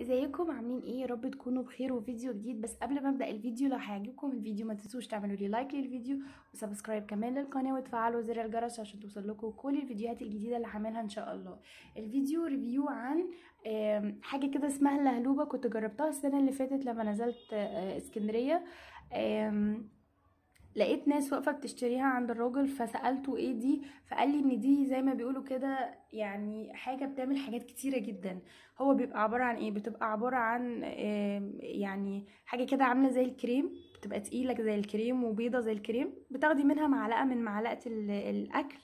ازيكم عاملين ايه يا رب تكونوا بخير وفيديو جديد بس قبل ما ابدا الفيديو لو هيعجبكم الفيديو ما تنسوش تعملوا لي لايك للفيديو وسبسكرايب كمان للقناه وتفعلوا زر الجرس عشان توصل لكم كل الفيديوهات الجديده اللي هعملها ان شاء الله الفيديو ريفيو عن حاجه كده اسمها اللهلوبه كنت جربتها السنه اللي فاتت لما نزلت آه، اسكندريه لقيت ناس واقفه بتشتريها عند الراجل فسالته ايه دي فقال لي ان دي زي ما بيقولوا كده يعني حاجه بتعمل حاجات كتيره جدا هو بيبقى عباره عن ايه بتبقى عباره عن يعني حاجه كده عامله زي الكريم بتبقى تقيله زي الكريم وبيضه زي الكريم بتاخدي منها معلقه من معلقه الاكل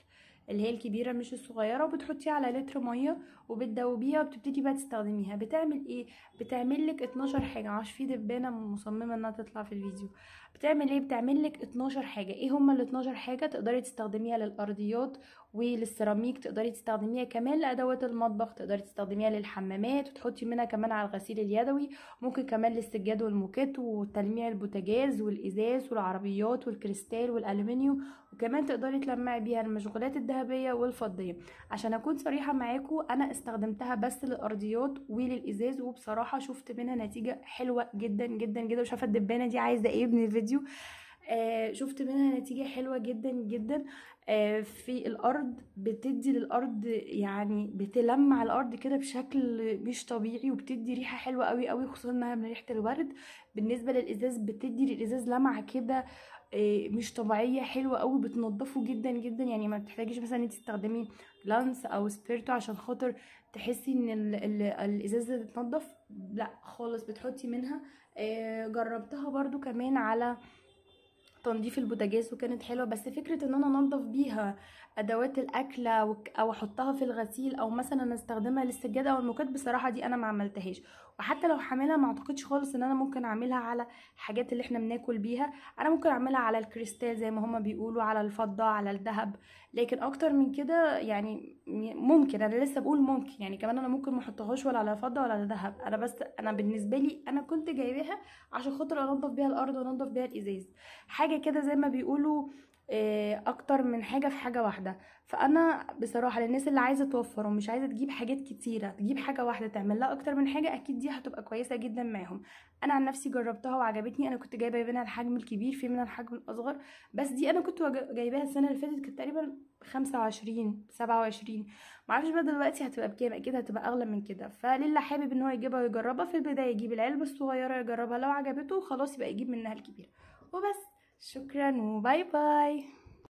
اللي هي الكبيره مش الصغيره وبتحطيها على لتر ميه وبتدوبيها وبتبتدي بقى تستخدميها بتعمل ايه بتعمل لك 12 حاجه معرفش في دبانه مصممه انها تطلع في الفيديو بتعمل ايه بتعمل لك 12 حاجه ايه هما ال 12 حاجه تقدري تستخدميها للارضيات وللسيراميك تقدري تستخدميها كمان لادوات المطبخ تقدري تستخدميها للحمامات وتحطي منها كمان على الغسيل اليدوي ممكن كمان للسجاد والموكيت وتلميع البوتاجاز والازاز والعربيات والكريستال والالومنيوم وكمان تقدري تلمعي بيها المشغولات الذهبيه والفضيه عشان اكون صريحه معاكم انا استخدمتها بس للارضيات وللازاز وبصراحه شفت منها نتيجه حلوه جدا جدا جدا وشايفه الدبانه دي عايزه ايه من الفيديو آه، شفت منها نتيجة حلوة جدا جدا آه، في الأرض بتدي للأرض يعني بتلمع الأرض كده بشكل مش طبيعي وبتدي ريحة حلوة قوي قوي خصوصا إنها من ريحة الورد بالنسبة للإزاز بتدي للإزاز لمعة كده آه، مش طبيعية حلوة قوي بتنضفه جدا جدا يعني ما بتحتاجيش مثلا انت تستخدمي لانس او سبيرتو عشان خاطر تحسي ان الـ الـ الازازة تتنظف لا خالص بتحطي منها جربتها برضو كمان على تنظيف البوتاجاز وكانت حلوه بس فكره ان انا انضف بيها ادوات الاكل او احطها في الغسيل او مثلا استخدمها للسجاده او الموكات بصراحه دي انا ما عملتهاش وحتى لو هعملها ما اعتقدش خالص ان انا ممكن اعملها على الحاجات اللي احنا بناكل بيها انا ممكن اعملها على الكريستال زي ما هما بيقولوا على الفضه على الذهب لكن اكتر من كده يعني ممكن انا لسه بقول ممكن يعني كمان انا ممكن ما احطهاش ولا على فضه ولا على ذهب انا بس انا بالنسبه لي انا كنت جايباها عشان خاطر انضف بيها الارض وانضف بيها الازاز حاجه كده زي ما بيقولوا آه، اكتر من حاجه في حاجه واحده فانا بصراحه للناس اللي عايزه توفر ومش عايزه تجيب حاجات كتيره تجيب حاجه واحده تعمل لها اكتر من حاجه اكيد دي هتبقى كويسه جدا معاهم انا عن نفسي جربتها وعجبتني انا كنت جايبه منها الحجم الكبير في منها الحجم الاصغر بس دي انا كنت جايباها السنه اللي فاتت كانت تقريبا خمسة وعشرين سبعة وعشرين معرفش بقى دلوقتي هتبقى بكام اكيد هتبقى اغلى من كده فللي حابب ان هو يجيبها ويجربها في البدايه يجيب العلبه الصغيره يجربها لو عجبته خلاص يبقى يجيب منها الكبيره وبس Shukranu. Bye bye.